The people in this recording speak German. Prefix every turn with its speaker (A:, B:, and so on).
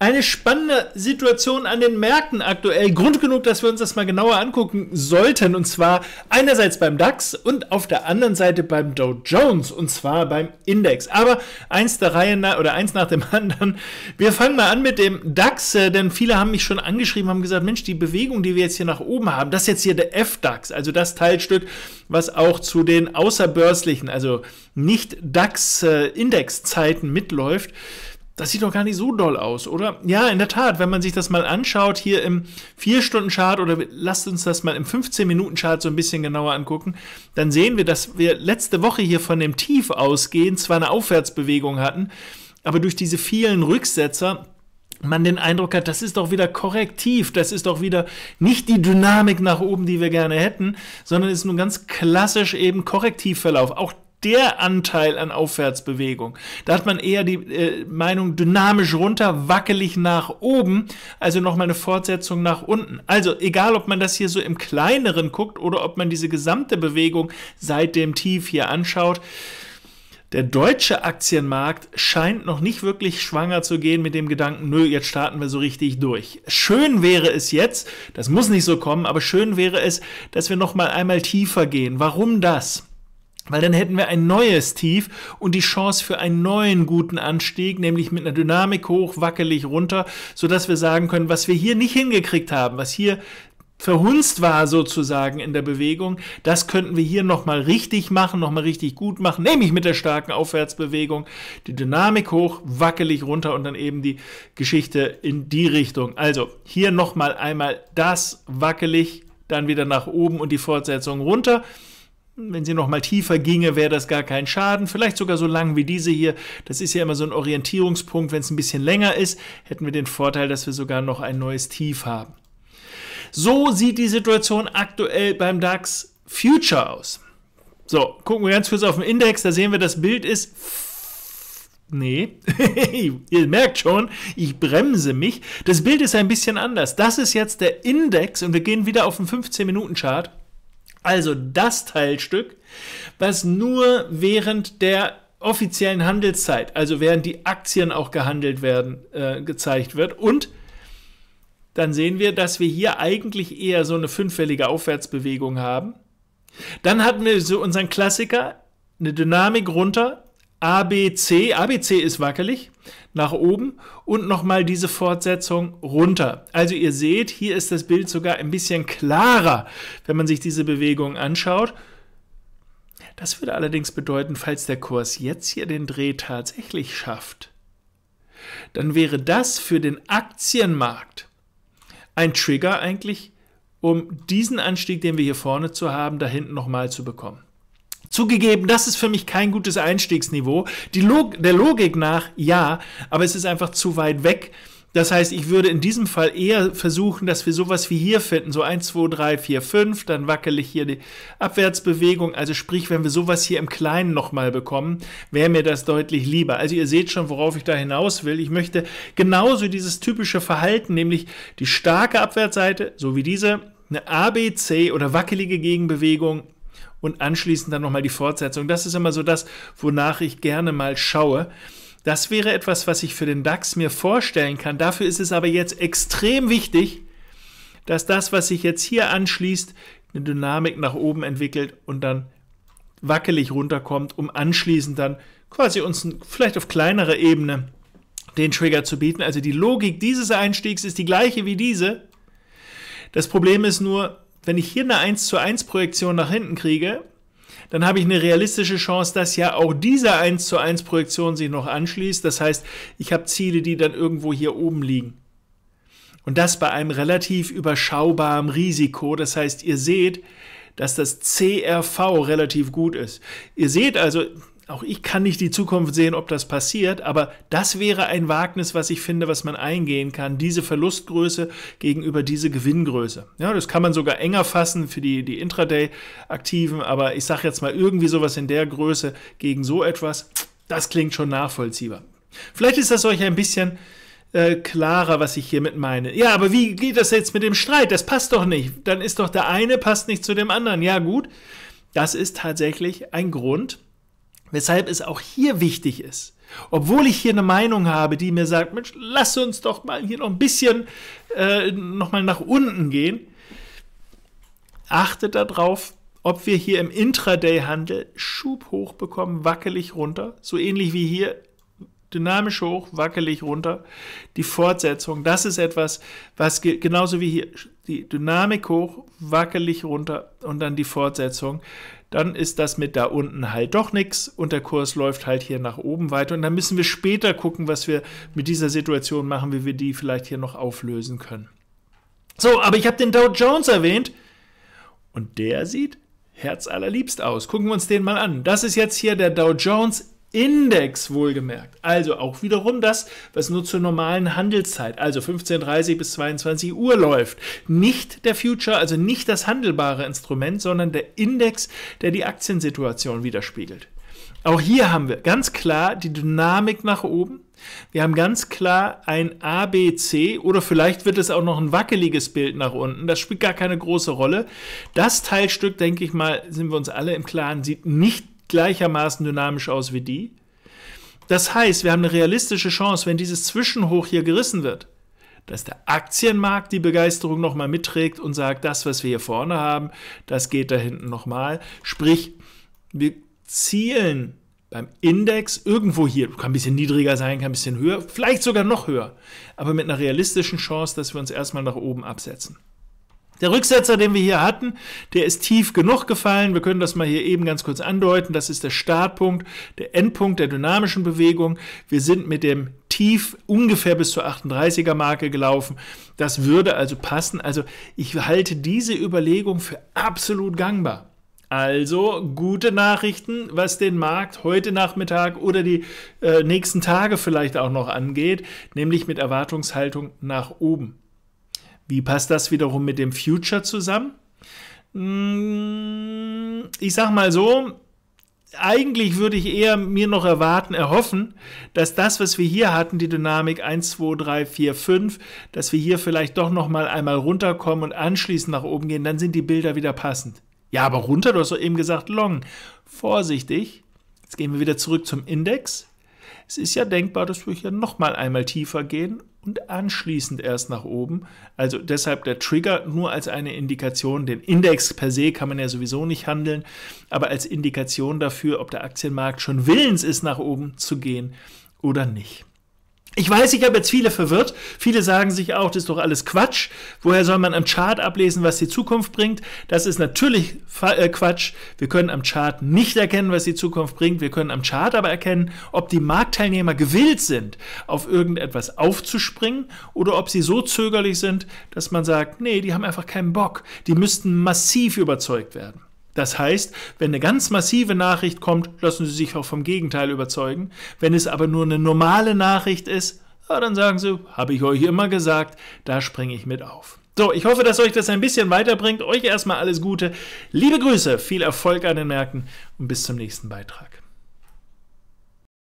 A: eine spannende Situation an den Märkten aktuell. Grund genug, dass wir uns das mal genauer angucken sollten. Und zwar einerseits beim DAX und auf der anderen Seite beim Dow Jones und zwar beim Index. Aber eins der Reihe nach, oder eins nach dem anderen. Wir fangen mal an mit dem DAX, äh, denn viele haben mich schon angeschrieben, haben gesagt, Mensch, die Bewegung, die wir jetzt hier nach oben haben, das ist jetzt hier der F-DAX, also das Teilstück, was auch zu den außerbörslichen, also nicht DAX-Indexzeiten äh, mitläuft das sieht doch gar nicht so doll aus, oder? Ja, in der Tat, wenn man sich das mal anschaut, hier im 4-Stunden-Chart oder lasst uns das mal im 15-Minuten-Chart so ein bisschen genauer angucken, dann sehen wir, dass wir letzte Woche hier von dem Tief ausgehen, zwar eine Aufwärtsbewegung hatten, aber durch diese vielen Rücksetzer man den Eindruck hat, das ist doch wieder korrektiv, das ist doch wieder nicht die Dynamik nach oben, die wir gerne hätten, sondern ist nun ganz klassisch eben Korrektivverlauf. Auch der Anteil an Aufwärtsbewegung. Da hat man eher die äh, Meinung dynamisch runter, wackelig nach oben, also nochmal eine Fortsetzung nach unten. Also egal, ob man das hier so im kleineren guckt oder ob man diese gesamte Bewegung seit dem Tief hier anschaut. Der deutsche Aktienmarkt scheint noch nicht wirklich schwanger zu gehen mit dem Gedanken, nö, jetzt starten wir so richtig durch. Schön wäre es jetzt, das muss nicht so kommen, aber schön wäre es, dass wir noch mal einmal tiefer gehen. Warum das? Weil dann hätten wir ein neues Tief und die Chance für einen neuen guten Anstieg, nämlich mit einer Dynamik hoch, wackelig runter, so dass wir sagen können, was wir hier nicht hingekriegt haben, was hier verhunzt war sozusagen in der Bewegung, das könnten wir hier nochmal richtig machen, nochmal richtig gut machen, nämlich mit der starken Aufwärtsbewegung, die Dynamik hoch, wackelig runter und dann eben die Geschichte in die Richtung. Also hier nochmal einmal das wackelig, dann wieder nach oben und die Fortsetzung runter. Wenn sie noch mal tiefer ginge, wäre das gar kein Schaden. Vielleicht sogar so lang wie diese hier. Das ist ja immer so ein Orientierungspunkt. Wenn es ein bisschen länger ist, hätten wir den Vorteil, dass wir sogar noch ein neues Tief haben. So sieht die Situation aktuell beim DAX Future aus. So, gucken wir ganz kurz auf den Index. Da sehen wir, das Bild ist Nee, ihr merkt schon, ich bremse mich. Das Bild ist ein bisschen anders. Das ist jetzt der Index und wir gehen wieder auf den 15-Minuten-Chart also das Teilstück, was nur während der offiziellen Handelszeit, also während die Aktien auch gehandelt werden, äh, gezeigt wird. Und dann sehen wir, dass wir hier eigentlich eher so eine fünffällige Aufwärtsbewegung haben. Dann hatten wir so unseren Klassiker, eine Dynamik runter, ABC, ABC ist wackelig, nach oben und nochmal diese Fortsetzung runter. Also ihr seht, hier ist das Bild sogar ein bisschen klarer, wenn man sich diese Bewegung anschaut. Das würde allerdings bedeuten, falls der Kurs jetzt hier den Dreh tatsächlich schafft, dann wäre das für den Aktienmarkt ein Trigger eigentlich, um diesen Anstieg, den wir hier vorne zu haben, da hinten nochmal zu bekommen. Zugegeben, das ist für mich kein gutes Einstiegsniveau. Log der Logik nach ja, aber es ist einfach zu weit weg. Das heißt, ich würde in diesem Fall eher versuchen, dass wir sowas wie hier finden, so 1, 2, 3, 4, 5, dann wackele ich hier die Abwärtsbewegung. Also sprich, wenn wir sowas hier im Kleinen nochmal bekommen, wäre mir das deutlich lieber. Also ihr seht schon, worauf ich da hinaus will. Ich möchte genauso dieses typische Verhalten, nämlich die starke Abwärtsseite, so wie diese, eine ABC oder wackelige Gegenbewegung, und anschließend dann nochmal die Fortsetzung. Das ist immer so das, wonach ich gerne mal schaue. Das wäre etwas, was ich für den DAX mir vorstellen kann. Dafür ist es aber jetzt extrem wichtig, dass das, was sich jetzt hier anschließt, eine Dynamik nach oben entwickelt und dann wackelig runterkommt, um anschließend dann quasi uns vielleicht auf kleinerer Ebene den Trigger zu bieten. Also die Logik dieses Einstiegs ist die gleiche wie diese. Das Problem ist nur, wenn ich hier eine 1 zu 1 Projektion nach hinten kriege, dann habe ich eine realistische Chance, dass ja auch diese 1 zu 1 Projektion sich noch anschließt. Das heißt, ich habe Ziele, die dann irgendwo hier oben liegen. Und das bei einem relativ überschaubaren Risiko. Das heißt, ihr seht, dass das CRV relativ gut ist. Ihr seht also, auch ich kann nicht die Zukunft sehen, ob das passiert, aber das wäre ein Wagnis, was ich finde, was man eingehen kann. Diese Verlustgröße gegenüber diese Gewinngröße. Ja, das kann man sogar enger fassen für die, die Intraday-Aktiven, aber ich sage jetzt mal irgendwie sowas in der Größe gegen so etwas, das klingt schon nachvollziehbar. Vielleicht ist das euch ein bisschen äh, klarer, was ich hiermit meine. Ja, aber wie geht das jetzt mit dem Streit? Das passt doch nicht. Dann ist doch der eine passt nicht zu dem anderen. Ja, gut. Das ist tatsächlich ein Grund, Weshalb es auch hier wichtig ist, obwohl ich hier eine Meinung habe, die mir sagt, Mensch, lass uns doch mal hier noch ein bisschen äh, noch mal nach unten gehen, achtet darauf, ob wir hier im Intraday-Handel Schub hoch bekommen, wackelig runter, so ähnlich wie hier dynamisch hoch, wackelig runter. Die Fortsetzung, das ist etwas, was genauso wie hier die Dynamik hoch, wackelig runter und dann die Fortsetzung dann ist das mit da unten halt doch nichts und der Kurs läuft halt hier nach oben weiter und dann müssen wir später gucken, was wir mit dieser Situation machen, wie wir die vielleicht hier noch auflösen können. So, aber ich habe den Dow Jones erwähnt und der sieht herzallerliebst aus. Gucken wir uns den mal an. Das ist jetzt hier der Dow Jones Index wohlgemerkt. Also auch wiederum das, was nur zur normalen Handelszeit, also 15.30 bis 22 Uhr läuft. Nicht der Future, also nicht das handelbare Instrument, sondern der Index, der die Aktiensituation widerspiegelt. Auch hier haben wir ganz klar die Dynamik nach oben. Wir haben ganz klar ein ABC oder vielleicht wird es auch noch ein wackeliges Bild nach unten. Das spielt gar keine große Rolle. Das Teilstück, denke ich mal, sind wir uns alle im Klaren, sieht nicht gleichermaßen dynamisch aus wie die. Das heißt, wir haben eine realistische Chance, wenn dieses Zwischenhoch hier gerissen wird, dass der Aktienmarkt die Begeisterung nochmal mitträgt und sagt, das, was wir hier vorne haben, das geht da hinten nochmal. Sprich, wir zielen beim Index irgendwo hier, kann ein bisschen niedriger sein, kann ein bisschen höher, vielleicht sogar noch höher, aber mit einer realistischen Chance, dass wir uns erstmal nach oben absetzen. Der Rücksetzer, den wir hier hatten, der ist tief genug gefallen. Wir können das mal hier eben ganz kurz andeuten. Das ist der Startpunkt, der Endpunkt der dynamischen Bewegung. Wir sind mit dem Tief ungefähr bis zur 38er Marke gelaufen. Das würde also passen. Also ich halte diese Überlegung für absolut gangbar. Also gute Nachrichten, was den Markt heute Nachmittag oder die äh, nächsten Tage vielleicht auch noch angeht, nämlich mit Erwartungshaltung nach oben. Wie passt das wiederum mit dem Future zusammen? Mm, ich sag mal so, eigentlich würde ich eher mir noch erwarten, erhoffen, dass das, was wir hier hatten, die Dynamik 1, 2, 3, 4, 5, dass wir hier vielleicht doch nochmal einmal runterkommen und anschließend nach oben gehen, dann sind die Bilder wieder passend. Ja, aber runter, du hast doch eben gesagt, long. Vorsichtig. Jetzt gehen wir wieder zurück zum Index. Es ist ja denkbar, dass wir hier nochmal einmal tiefer gehen und anschließend erst nach oben. Also deshalb der Trigger nur als eine Indikation. Den Index per se kann man ja sowieso nicht handeln, aber als Indikation dafür, ob der Aktienmarkt schon willens ist, nach oben zu gehen oder nicht. Ich weiß, ich habe jetzt viele verwirrt. Viele sagen sich auch, das ist doch alles Quatsch. Woher soll man am Chart ablesen, was die Zukunft bringt? Das ist natürlich äh, Quatsch. Wir können am Chart nicht erkennen, was die Zukunft bringt. Wir können am Chart aber erkennen, ob die Marktteilnehmer gewillt sind, auf irgendetwas aufzuspringen oder ob sie so zögerlich sind, dass man sagt, nee, die haben einfach keinen Bock. Die müssten massiv überzeugt werden. Das heißt, wenn eine ganz massive Nachricht kommt, lassen Sie sich auch vom Gegenteil überzeugen. Wenn es aber nur eine normale Nachricht ist, ja, dann sagen Sie, habe ich euch immer gesagt, da springe ich mit auf. So, ich hoffe, dass euch das ein bisschen weiterbringt. Euch erstmal alles Gute. Liebe Grüße, viel Erfolg an den Märkten und bis zum nächsten Beitrag.